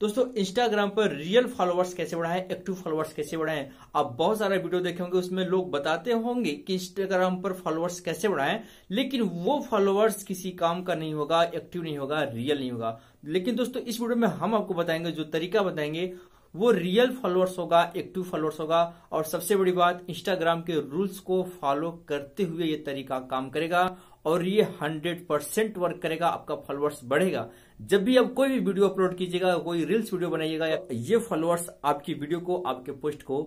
दोस्तों इंस्टाग्राम पर real followers कैसे बढ़ाएं एक्टिव फॉलोअर्स कैसे बढ़ाएं आप बहुत सारे वीडियो देखे होंगे उसमें लोग बताते होंगे कि इंस्टाग्राम पर फॉलोअर्स कैसे बढ़ाएं लेकिन वो फॉलोअर्स किसी काम का नहीं होगा एक्टिव नहीं होगा रियल नहीं होगा लेकिन दोस्तों इस वीडियो में हम आपको बताएंगे जो तरीका बताएंगे वो रियल फॉलोअर्स होगा एक्टिव फॉलोअर्स होगा और सबसे बड़ी बात इंस्टाग्राम के रूल्स को फॉलो करते हुए ये तरीका काम करेगा और ये हंड्रेड परसेंट वर्क करेगा आपका फॉलोअर्स बढ़ेगा जब भी आप कोई भी वीडियो अपलोड कीजिएगा कोई रील्स वीडियो बनाइएगा ये फॉलोअर्स आपकी वीडियो को आपके पोस्ट को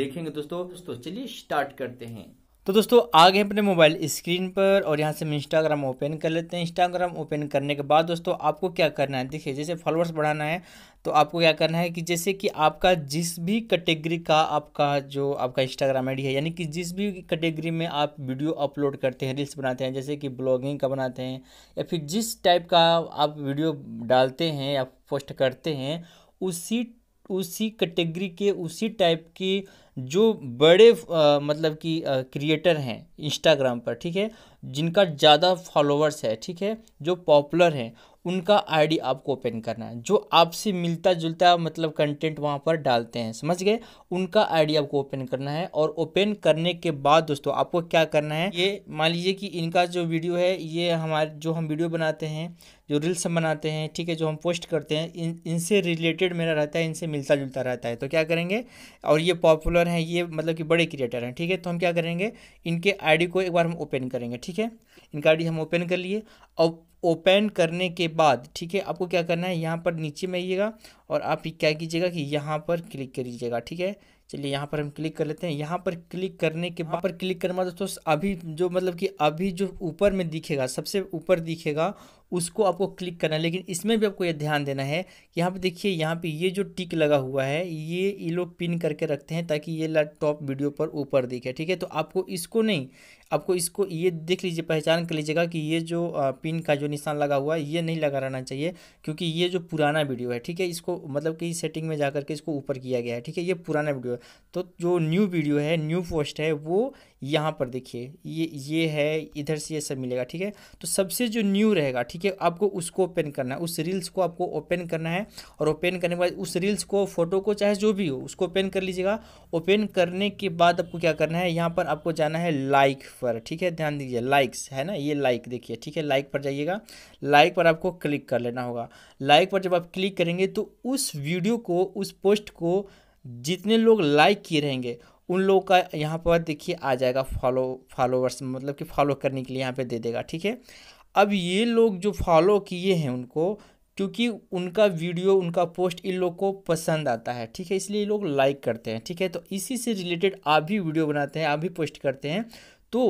देखेंगे दोस्तों दोस्तों चलिए स्टार्ट करते हैं तो दोस्तों आ गए अपने मोबाइल स्क्रीन पर और यहाँ से हम इंस्टाग्राम ओपन कर लेते हैं इंस्टाग्राम ओपन करने के बाद दोस्तों आपको क्या करना है देखिए जैसे फॉलोअर्स बढ़ाना है तो आपको क्या करना है कि जैसे कि आपका जिस भी कैटेगरी का आपका जो आपका इंस्टाग्राम आईडी है यानी कि जिस भी कैटेगरी में आप वीडियो अपलोड करते हैं रील्स बनाते हैं जैसे कि ब्लॉगिंग का बनाते हैं या फिर जिस टाइप का आप वीडियो डालते हैं या पोस्ट करते हैं उसी उसी कैटेगरी के उसी टाइप के जो बड़े आ, मतलब कि क्रिएटर हैं इंस्टाग्राम पर ठीक है जिनका ज़्यादा फॉलोअर्स है ठीक है जो पॉपुलर हैं उनका आईडी आपको ओपन करना है जो आपसे मिलता जुलता मतलब कंटेंट वहाँ पर डालते हैं समझ गए उनका आईडी आपको ओपन करना है और ओपन करने के बाद दोस्तों आपको क्या करना है ये मान लीजिए कि इनका जो वीडियो है ये हमारे जो हम वीडियो बनाते हैं जो रील्स हम बनाते हैं ठीक है जो हम पोस्ट करते हैं इन इनसे रिलेटेड मेरा रहता है इनसे मिलता जुलता रहता है तो क्या करेंगे और ये पॉपुलर हैं ये मतलब कि बड़े क्रिएटर हैं ठीक है तो हम क्या करेंगे इनके आईडी को एक बार हम ओपन करेंगे ठीक है इनका आईडी हम ओपन कर लिए और ओपन करने के बाद ठीक है आपको क्या करना है यहाँ पर नीचे में आइएगा और आप क्या कीजिएगा कि यहाँ पर क्लिक करीजिएगा ठीक है चलिए यहाँ पर हम क्लिक कर लेते हैं यहाँ पर क्लिक करने के बाद पर क्लिक करना दोस्तों अभी जो मतलब कि अभी जो ऊपर में दिखेगा सबसे ऊपर दिखेगा उसको आपको क्लिक करना है लेकिन इसमें भी आपको ये ध्यान देना है कि यहाँ पे देखिए यहाँ पे ये जो टिक लगा हुआ है ये ये लोग पिन करके रखते हैं ताकि ये टॉप वीडियो पर ऊपर दिखे ठीक है तो आपको इसको नहीं आपको इसको ये देख लीजिए पहचान कर लीजिएगा कि ये जो पिन का जो निशान लगा हुआ है ये नहीं लगा रहना चाहिए क्योंकि ये जो पुराना वीडियो है ठीक है इसको मतलब कि सेटिंग में जा करके इसको ऊपर किया गया है ठीक है ये पुराना वीडियो है तो जो न्यू वीडियो है न्यू पोस्ट है वो यहाँ पर देखिए ये ये है इधर से ये सब मिलेगा ठीक है तो सबसे जो न्यू रहेगा ठीक ठीक है आपको उसको ओपन करना है उस रील्स को आपको ओपन करना है और ओपन करने के बाद उस रील्स को फोटो को चाहे जो भी हो उसको ओपन कर लीजिएगा ओपन करने के बाद आपको क्या करना है यहाँ पर आपको जाना है लाइक पर ठीक है ध्यान दीजिए लाइक्स है ना ये लाइक देखिए ठीक है लाइक पर जाइएगा लाइक पर आपको क्लिक कर लेना होगा लाइक पर जब आप क्लिक करेंगे तो उस वीडियो को उस पोस्ट को जितने लोग लाइक किए रहेंगे उन लोगों का यहाँ पर देखिए आ जाएगा फॉलो फॉलोवर्स मतलब कि फॉलो करने के लिए यहाँ पे दे देगा ठीक है अब ये लोग जो फॉलो किए हैं उनको क्योंकि उनका वीडियो उनका पोस्ट इन लोग को पसंद आता है ठीक है इसलिए ये लोग लाइक करते हैं ठीक है तो इसी से रिलेटेड आप भी वीडियो बनाते हैं आप भी पोस्ट करते हैं तो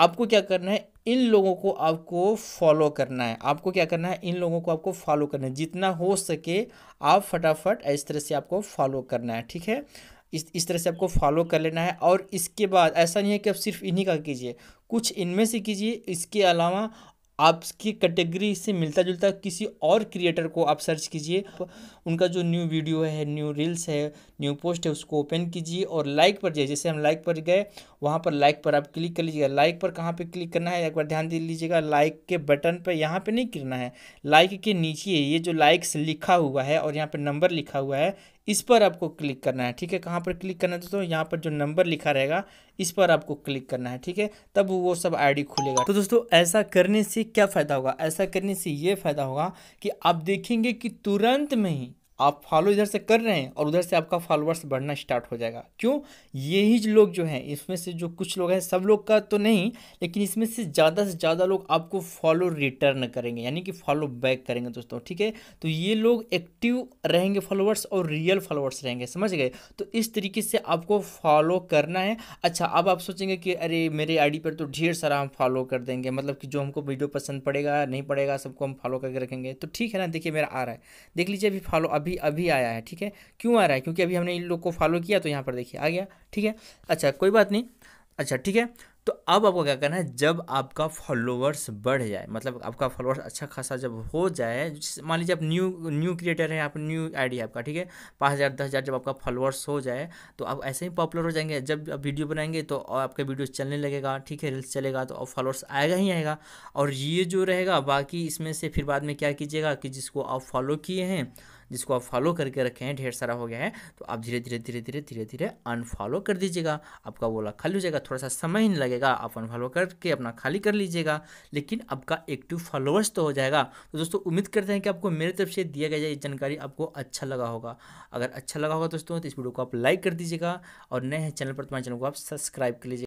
आपको क्या करना है इन लोगों को आपको फॉलो करना है आपको क्या करना है इन लोगों को आपको फॉलो करना है जितना हो सके आप फटाफट इस तरह से आपको फॉलो करना है ठीक है इस इस तरह से आपको फॉलो कर लेना है और इसके बाद ऐसा नहीं है कि आप सिर्फ इन्हीं का कीजिए कुछ इनमें से कीजिए इसके अलावा आपकी कैटेगरी से मिलता जुलता किसी और क्रिएटर को आप सर्च कीजिए उनका जो न्यू वीडियो है न्यू रील्स है न्यू पोस्ट है उसको ओपन कीजिए और लाइक पर जाइए जैसे हम लाइक पर गए वहाँ पर लाइक पर आप क्लिक कर लीजिएगा लाइक पर कहाँ पे क्लिक करना है एक बार ध्यान दे लीजिएगा लाइक के बटन पर यहाँ पर नहीं करना है लाइक के नीचे ये जो लाइक्स लिखा हुआ है और यहाँ पर नंबर लिखा हुआ है इस पर आपको क्लिक करना है ठीक है कहाँ पर क्लिक करना है दोस्तों यहाँ पर जो नंबर लिखा रहेगा इस पर आपको क्लिक करना है ठीक है तब वो सब आईडी खुलेगा तो दोस्तों ऐसा करने से क्या फ़ायदा होगा ऐसा करने से ये फ़ायदा होगा कि आप देखेंगे कि तुरंत में ही आप फॉलो इधर से कर रहे हैं और उधर से आपका फॉलोअर्स बढ़ना स्टार्ट हो जाएगा क्यों यही लोग जो हैं इसमें से जो कुछ लोग हैं सब लोग का तो नहीं लेकिन इसमें से ज़्यादा से ज़्यादा लोग आपको फॉलो रिटर्न करेंगे यानी कि फॉलो बैक करेंगे दोस्तों ठीक है तो ये लोग एक्टिव रहेंगे फॉलोअर्स और रियल फॉलोअर्स रहेंगे समझ गए तो इस तरीके से आपको फॉलो करना है अच्छा अब आप सोचेंगे कि अरे मेरे आई पर तो ढेर सारा हम फॉलो कर देंगे मतलब कि जो हमको वीडियो पसंद पड़ेगा नहीं पड़ेगा सबको हम फॉलो करके रखेंगे तो ठीक है ना देखिए मेरा आ रहा है देख लीजिए अभी फॉलो अभी अभी अभी आया है ठीक है क्यों आ रहा है क्योंकि अभी हमने इन लोग को फॉलो किया तो यहाँ पर देखिए आ गया ठीक है अच्छा कोई बात नहीं अच्छा ठीक है तो अब आपको क्या करना है जब आपका फॉलोअर्स बढ़ जाए मतलब आपका फॉलोअर्स अच्छा खासा जब हो जाए मान लीजिए आप न्यू न्यू क्रिएटर हैं आप न्यू आईडी आपका ठीक है पाँच हज़ार दस हज़ार जब आपका फॉलोअर्स हो जाए तो आप ऐसे ही पॉपुलर हो जाएंगे जब आप वीडियो बनाएंगे तो आपका वीडियो चलने लगेगा ठीक है रील्स चलेगा तो फॉलोअर्स आएगा ही आएगा और ये जो रहेगा बाकी इसमें से फिर बाद में क्या कीजिएगा कि जिसको आप फॉलो किए हैं जिसको आप फॉलो करके रखे हैं ढेर सारा हो गया है तो आप धीरे धीरे धीरे धीरे धीरे धीरे अनफॉलो कर दीजिएगा आपका बोला खाली हो जाएगा थोड़ा सा समय ही नहीं लगेगा आप अनफॉलो करके अपना खाली कर लीजिएगा लेकिन आपका एक्टिव फॉलोअर्स तो हो जाएगा तो दोस्तों उम्मीद करते हैं कि आपको मेरे तरफ से दिया गया ये जानकारी आपको अच्छा लगा होगा अगर अच्छा लगा होगा दोस्तों तो इस वीडियो को आप लाइक कर दीजिएगा और नए चैनल पर तुम्हारे तो चैनल को आप सब्सक्राइब कर लीजिए